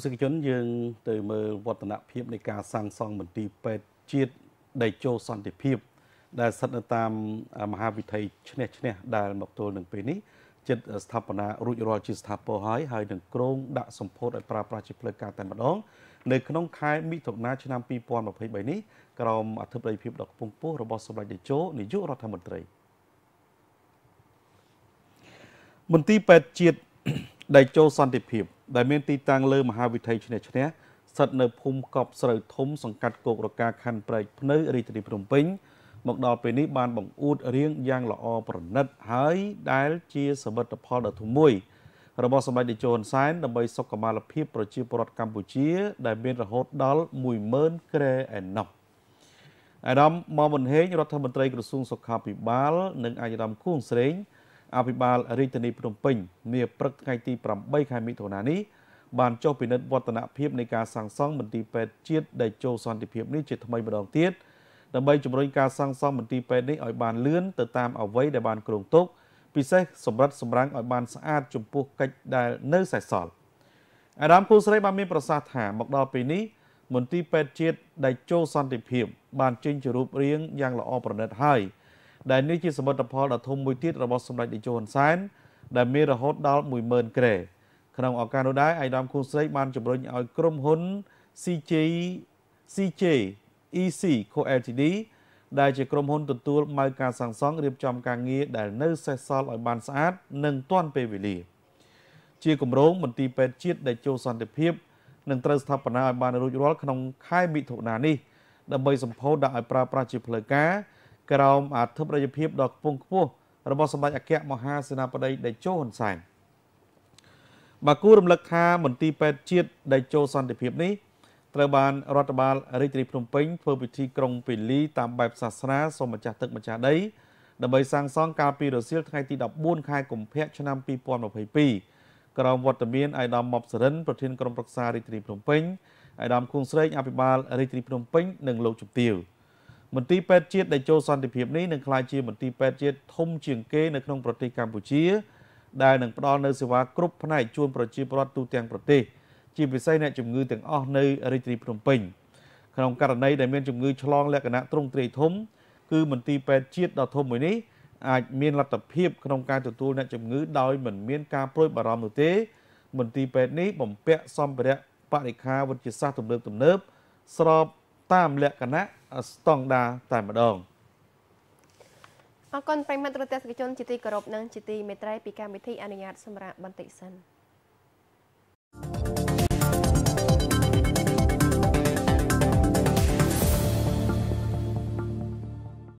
ទស្សនិកជនយើងទៅមើលវឌ្ឍនភាពនៃការសាងសង់មន្ទីរពេទ្យជាតិដីជោសន្តិភាពដែលស្ថិតនៅតាមមហាវិថីឈ្នះឈ្នះដែលមកទល់នឹងពេលនេះចិត្តស្ថាបនារួចរាល់ជាស្ថាពរហើយហើយនឹងក្រងដាក់សម្ពោធឲ្យប្រើប្រាស់ជាផ្លូវការតែម្ដងនៅក្នុងខែមិថុនាឆ្នាំ2023នេះក្រមអធិបតីភាពដ៏ខ្ពង់ខ្ពស់របស់សម្ដេចតេជោនាយករដ្ឋមន្ត្រីមន្ទីរពេទ្យជាតិដីចូលសន្តិភាពដែលមានទីតាំងលើមហាវិថីឆ្នេះឆ្នេះស្ថិតនៅភូមិកប់ស្រូវធំសង្កាត់គោករកាខណ្ឌព្រែកភ្នៅរាជធានីភ្នំពេញ មកដល់ពេលនេះបានបង្អួតរៀងយ៉ាង ល្អប្រណិតហើយ ដែលជា សមិទ្ធផលដ៏ធំមួយ របស់សម្ដេចតេជោហ៊ុនសែនដើម្បីសុខុមាលភាពប្រជាពលរដ្ឋកម្ពុជា ដែលមានរហូតដល់10000ក្រែឯណោះអាដាមមមនហេងរដ្ឋមន្ត្រីក្រសួងសុខាភិបាល និងអាយដាមគួងស្រេងអភិបាលរាជធានីភ្នំពេញនាព្រឹកថ្ងៃទី8ខែមិថុនានេះបានចុះពិនិត្យវឌ្ឍនភាពនៃការសាងសង់មន្ទីរពេទ្យជាតិដេជោសន្តិភាពនេះជាថ្មីម្ដងទៀតដើម្បីជំរុញការសាងសង់មន្ទីរពេទ្យនេះឲ្យបានលឿនទៅតាមអ្វីដែលបានគ្រោងទុក ពិសេសសម្រិតសម្រាំងឲ្យបានស្អាតចំពោះកិច្ចដែលនៅសេសសល់អាដាមគូស្រីបានមានប្រសាសន៍ថា មកដល់ពេលនេះមន្ទីរពេទ្យជាតិដែលចូលសន្តិភាពបានចេញជារូបរាងយ៉ាងល្អប្រណិតហើយ។ដែលនេះជាសមិទ្ធផលដ៏ធំមួយទៀតរបស់សម្ដេចតេជោហ៊ុនសែនដែលមានរហូតដល់10000ក្រេក្នុងឱកាសនោះដែរអាយដាមគូនស្រីបានជំរុញឲ្យក្រុមហ៊ុន CJ CJ EC Co Ltd ដែលជាក្រុមហ៊ុនទទួលម៉ៅការសាងសង់រៀបចំការងារដែលនៅសេសសល់ឲ្យបានស្អាតនិងទាន់ពេលវេលាជាគម្រោងមន្ទីរពេទ្យជាតិដែលចូលសន្តិភាពនឹងត្រូវស្ថាបនាឲ្យបានរួចរាល់ក្នុងខែមិថុនានេះ ដើម្បីសម្ពោធដាក់ឲ្យប្រើប្រាស់ជាផ្លូវការក្រោមអធិបតេយ្យភាពដ៏ខ្ពង់ខ្ពស់របស់សម្ដេចអគ្គមហាសេនាបតីតេជោហ៊ុនសែនបើគូរំលឹកថាមន្ទីរពេទ្យជាតិតេជោសន្តិភាពនេះត្រូវបានរដ្ឋបាលរាជធានីភ្នំពេញធ្វើពិធីក្រុងពេលីតាមបែបសាសនាសូមម្ចាស់ទឹកម្ចាស់ដីដើម្បីសាងសង់កាលពីរសៀលថ្ងៃទី14ខែកុម្ភៈឆ្នាំ2022ក្រោមវត្តមានអាយដាមម៉បសរិនប្រធានក្រុមប្រឹក្សារាជធានីភ្នំពេញអាយដាមគួងស្រេងអភិបាលរាជធានីភ្នំពេញនិងលោកជំទាវមន្ទីរពេទ្យជាតិដែលចូលសន្តិភាពនេះនឹងក្លាយជាមន្ទីរពេទ្យជាតិធំជាងគេនៅក្នុងប្រទេសកម្ពុជាដែលនឹងផ្ដល់នូវសេវាគ្រប់ផ្នែកជូនប្រជាពលរដ្ឋទូទាំងប្រទេសជាពិសេសអ្នកជំងឺទាំងអស់នៅរាជធានីភ្នំពេញក្នុងករណីដែលមានជំងឺឆ្លងលក្ខណៈទ្រង់ទ្រាយធំគឺមន្ទីរពេទ្យជាតិដ៏ធំមួយនេះអាចមានលទ្ធភាពក្នុងការទទួលអ្នកជំងឺដោយមិនមានការព្រួយបារម្ភនោះទេមន្ទីរពេទ្យនេះបំពាក់សម្ភារៈបរិខាវិទ្យាសាស្ត្រទំនើបទំនើបស្របតាមលក្ខណៈស្តង់ដារតែម្ដងអរគុណប្រិមត្តរទេសកជន ជាទីគោរពនិងជាទីមេត្រីពីកម្មវិធីអនុញ្ញាតសម្រាប់បន្តិចសិន។